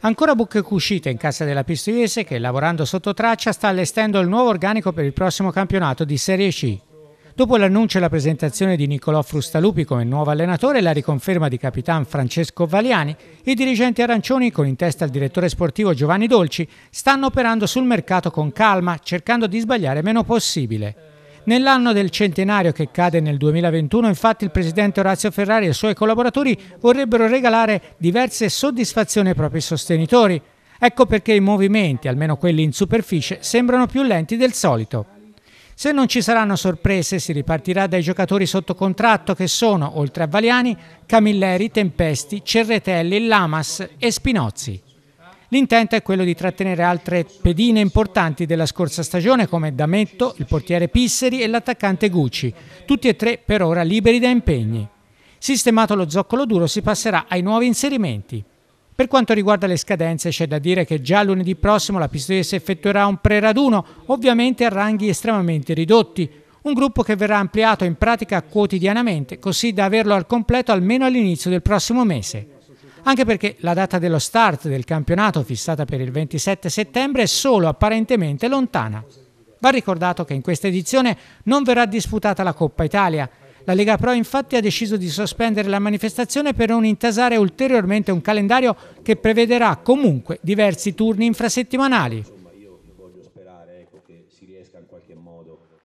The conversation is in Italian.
Ancora Bucche Cuscite in casa della Pistoiese che lavorando sotto traccia sta allestendo il nuovo organico per il prossimo campionato di Serie C. Dopo l'annuncio e la presentazione di Nicolò Frustalupi come nuovo allenatore e la riconferma di capitan Francesco Valiani, i dirigenti arancioni, con in testa il direttore sportivo Giovanni Dolci, stanno operando sul mercato con calma, cercando di sbagliare meno possibile. Nell'anno del centenario che cade nel 2021, infatti, il presidente Orazio Ferrari e i suoi collaboratori vorrebbero regalare diverse soddisfazioni ai propri sostenitori. Ecco perché i movimenti, almeno quelli in superficie, sembrano più lenti del solito. Se non ci saranno sorprese, si ripartirà dai giocatori sotto contratto che sono, oltre a Valiani, Camilleri, Tempesti, Cerretelli, Lamas e Spinozzi. L'intento è quello di trattenere altre pedine importanti della scorsa stagione come D'Ametto, il portiere Pisseri e l'attaccante Gucci, tutti e tre per ora liberi da impegni. Sistemato lo zoccolo duro si passerà ai nuovi inserimenti. Per quanto riguarda le scadenze c'è da dire che già lunedì prossimo la Pistoiese effettuerà un pre-raduno, ovviamente a ranghi estremamente ridotti, un gruppo che verrà ampliato in pratica quotidianamente, così da averlo al completo almeno all'inizio del prossimo mese anche perché la data dello start del campionato fissata per il 27 settembre è solo apparentemente lontana. Va ricordato che in questa edizione non verrà disputata la Coppa Italia. La Lega Pro infatti ha deciso di sospendere la manifestazione per non intasare ulteriormente un calendario che prevederà comunque diversi turni infrasettimanali.